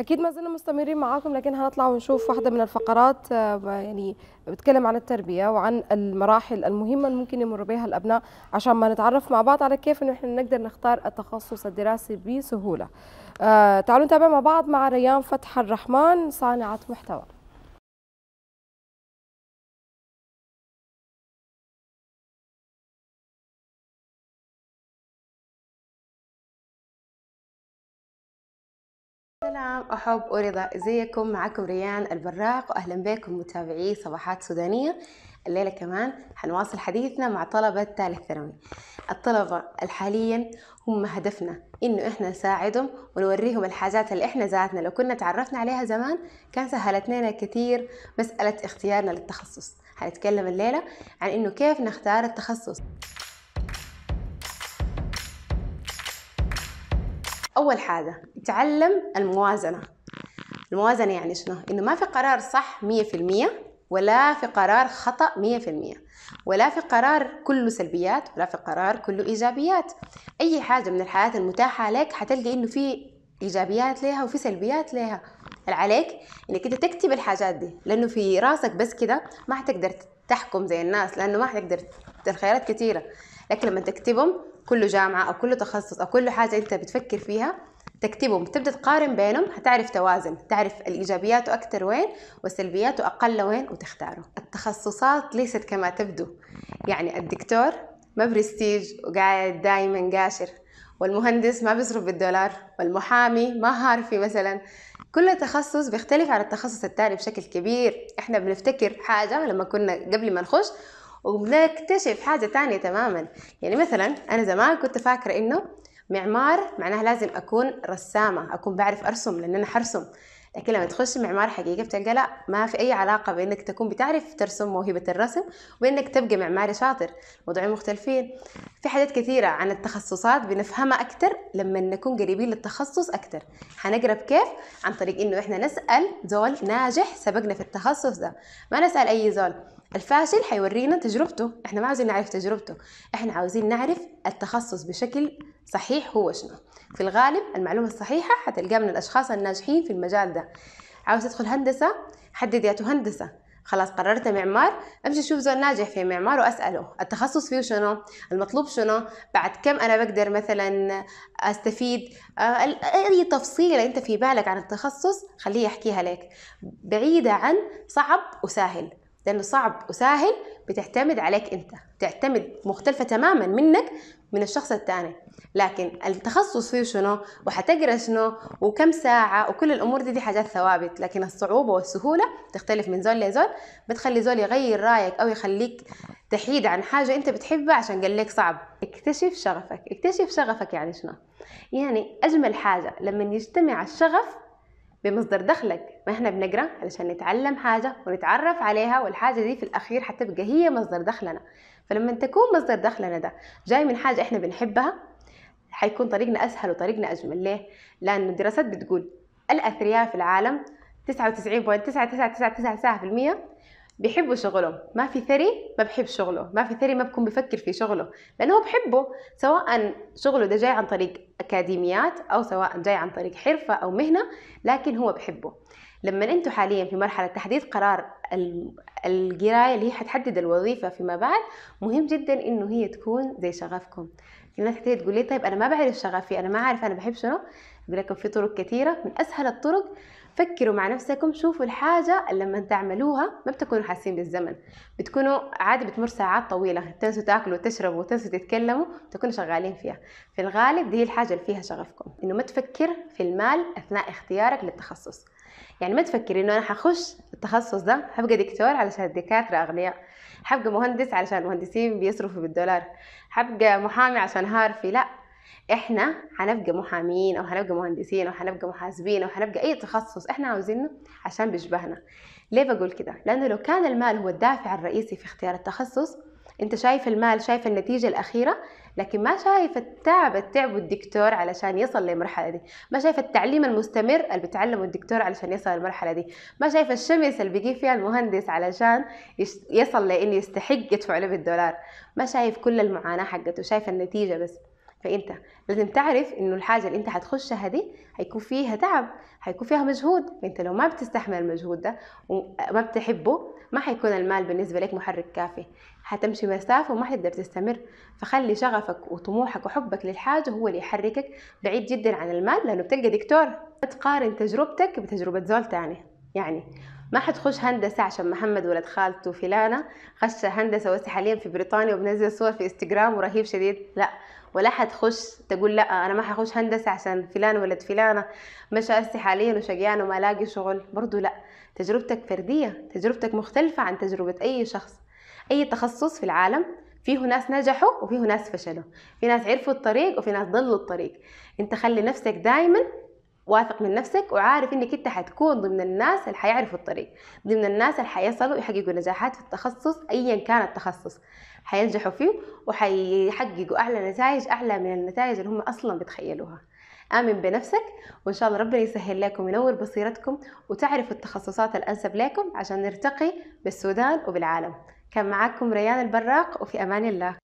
اكيد ما زلنا مستمرين معاكم لكن هنطلع ونشوف واحده من الفقرات آه، يعني بتكلم عن التربيه وعن المراحل المهمه اللي ممكن يمر بها الابناء عشان ما نتعرف مع بعض على كيف انه احنا نقدر نختار التخصص الدراسي بسهوله. آه، تعالوا نتابع مع بعض مع ريان فتح الرحمن صانعه محتوى. سلام أحب ورضا ازيكم معكم ريان البراق وأهلا بكم متابعي صباحات سودانية الليلة كمان حنواصل حديثنا مع طلبة ثالث ثانوي الطلبة الحاليا هم هدفنا إنه إحنا نساعدهم ونوريهم الحاجات اللي إحنا ذاتنا لو كنا تعرفنا عليها زمان كان سهلت لنا كثير مسألة اختيارنا للتخصص حنتكلم الليلة عن إنه كيف نختار التخصص أول حاجة تعلم الموازنة الموازنة يعني شنو؟ إنه ما في قرار صح مية في المية ولا في قرار خطأ مية في المية ولا في قرار كله سلبيات ولا في قرار كله إيجابيات أي حاجة من الحياة المتاحة لك حتلقى إنه في إيجابيات لها وفي سلبيات لها عليك إنك أنت تكتب الحاجات دي لأنه في راسك بس كده ما حتقدر تحكم زي الناس لأنه ما حتقدر الخيارات كثيرة لكن لما تكتبهم كل جامعة أو كل تخصص أو كل حاجة أنت بتفكر فيها تكتبهم تبدأ تقارن بينهم هتعرف توازن تعرف الإيجابيات أكثر وين والسلبيات أقل وين وتختاره التخصصات ليست كما تبدو يعني الدكتور ما برستيج وقاعد دايما قاشر والمهندس ما بيصرف بالدولار والمحامي ما هارفي مثلا كل تخصص بيختلف عن التخصص الثاني بشكل كبير احنا بنفتكر حاجة لما كنا قبل ما نخش وبنكتشف حاجة تانية تماما يعني مثلا أنا زمان كنت فاكرة إنه معمار معناها لازم أكون رسامة أكون بعرف أرسم لأن أنا حرسم لكن لما تخش معمار حقيقي بتلقى لا ما في أي علاقة بإنك تكون بتعرف ترسم موهبة الرسم وإنك تبقى معماري شاطر موضوعين مختلفين في حاجات كثيرة عن التخصصات بنفهمها أكثر لما نكون قريبين للتخصص أكثر حنقرب كيف عن طريق إنه إحنا نسأل زول ناجح سبقنا في التخصص ده ما نسأل أي زول الفاشل حيورينا تجربته احنا ما عاوزين نعرف تجربته احنا عاوزين نعرف التخصص بشكل صحيح هو شنو في الغالب المعلومة الصحيحة حتلقاها من الأشخاص الناجحين في المجال ده عاوز تدخل هندسة حدد يا هندسة خلاص قررت معمار امشي شوف زول ناجح في معمار واساله التخصص فيه شنو المطلوب شنو بعد كم انا بقدر مثلا استفيد آه، اي تفصيله انت في بالك عن التخصص خليه يحكيها لك بعيده عن صعب وسهل لأنه صعب وسهل بتعتمد عليك أنت تعتمد مختلفة تماما منك من الشخص الثاني لكن التخصص فيه شنو وحتقرا شنو وكم ساعة وكل الأمور دي دي حاجات ثوابت لكن الصعوبة والسهولة تختلف من زول لزول بتخلي زول يغير رأيك أو يخليك تحيد عن حاجة أنت بتحبها عشان قال لك صعب اكتشف شغفك اكتشف شغفك يعني شنو يعني أجمل حاجة لما يجتمع الشغف بمصدر دخلك ما احنا بنقرا علشان نتعلم حاجه ونتعرف عليها والحاجه دي في الاخير حتبقى هي مصدر دخلنا فلما تكون مصدر دخلنا ده جاي من حاجه احنا بنحبها حيكون طريقنا اسهل وطريقنا اجمل ليه لان الدراسات بتقول الاثرياء في العالم 99.9999% بيحبوا شغله ما في ثري ما بحب شغله ما في ثري ما بكون بفكر في شغله لانه بحبه سواء شغله ده جاي عن طريق اكاديميات او سواء جاي عن طريق حرفه او مهنه لكن هو بحبه لما انتم حاليا في مرحله تحديد قرار القرايه اللي هي حتحدد الوظيفه فيما بعد مهم جدا انه هي تكون زي شغفكم الناس كثير تقول لي طيب انا ما بعرف شغفي انا ما عارف انا بحب شنو بقول لكم في طرق كثيره من اسهل الطرق فكروا مع نفسكم شوفوا الحاجة لما تعملوها ما بتكونوا حاسين بالزمن بتكونوا عادي بتمر ساعات طويلة تنسوا تاكلوا وتشربوا وتنسوا تتكلموا تكونوا شغالين فيها في الغالب دي الحاجة اللي فيها شغفكم إنه ما تفكر في المال أثناء اختيارك للتخصص يعني ما تفكر إنه أنا حخش التخصص ده حبقى دكتور علشان الدكاترة أغنياء حبقى مهندس علشان المهندسين بيصرفوا بالدولار حبقى محامي عشان هارفي لا احنا هنبقى محامين او هنبقى مهندسين او هنبقى محاسبين او هنبقى اي تخصص احنا عاوزينه عشان بيشبهنا ليه بقول كده لانه لو كان المال هو الدافع الرئيسي في اختيار التخصص انت شايف المال شايف النتيجه الاخيره لكن ما شايف التعب التعب الدكتور علشان يصل للمرحله دي ما شايف التعليم المستمر اللي بتعلمه الدكتور علشان يصل للمرحله دي ما شايف الشمس اللي بيجي فيها المهندس علشان يصل لانه يستحق يدفع له بالدولار ما شايف كل المعاناه حقته شايف النتيجه بس فانت لازم تعرف انه الحاجه اللي انت هتخشها دي هيكون فيها تعب هيكون فيها مجهود فانت لو ما بتستحمل المجهود ده وما بتحبه ما حيكون المال بالنسبه لك محرك كافي حتمشي مسافة وما حتقدر تستمر فخلي شغفك وطموحك وحبك للحاجة هو اللي يحركك بعيد جدا عن المال لأنه بتلقى دكتور تقارن تجربتك بتجربة زول تاني يعني ما حتخش هندسه عشان محمد ولد خالته فلانه خش هندسه وهسه حاليا في بريطانيا وبنزل صور في انستغرام ورهيب شديد لا ولا حتخش تقول لا انا ما حخش هندسه عشان فلان ولد فلانه مشى هسه حاليا وشقيان وما لاقي شغل برضو لا تجربتك فرديه تجربتك مختلفه عن تجربه اي شخص اي تخصص في العالم فيه ناس نجحوا وفيه ناس فشلوا في ناس عرفوا الطريق وفي ناس ضلوا الطريق انت خلي نفسك دايما واثق من نفسك وعارف انك انت حتكون ضمن الناس اللي حيعرفوا الطريق ضمن الناس اللي حيصلوا يحققوا نجاحات في التخصص ايا كان التخصص حينجحوا فيه وحيحققوا اعلى نتائج اعلى من النتائج اللي هم اصلا بيتخيلوها آمن بنفسك وإن شاء الله ربنا يسهل لكم وينور بصيرتكم وتعرفوا التخصصات الأنسب لكم عشان نرتقي بالسودان وبالعالم كان معاكم ريان البراق وفي أمان الله